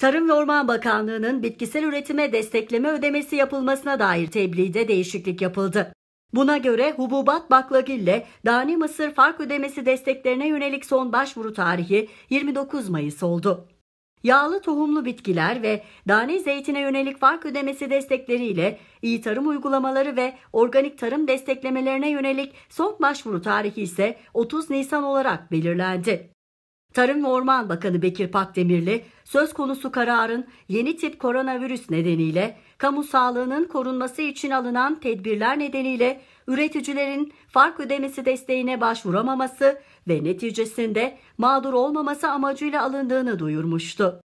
Tarım ve Orman Bakanlığı'nın bitkisel üretime destekleme ödemesi yapılmasına dair tebliğde değişiklik yapıldı. Buna göre hububat baklagille dani mısır fark ödemesi desteklerine yönelik son başvuru tarihi 29 Mayıs oldu. Yağlı tohumlu bitkiler ve dane zeytine yönelik fark ödemesi destekleriyle iyi tarım uygulamaları ve organik tarım desteklemelerine yönelik son başvuru tarihi ise 30 Nisan olarak belirlendi. Tarım ve Orman Bakanı Bekir Pakdemirli, söz konusu kararın yeni tip koronavirüs nedeniyle kamu sağlığının korunması için alınan tedbirler nedeniyle üreticilerin fark ödemesi desteğine başvuramaması ve neticesinde mağdur olmaması amacıyla alındığını duyurmuştu.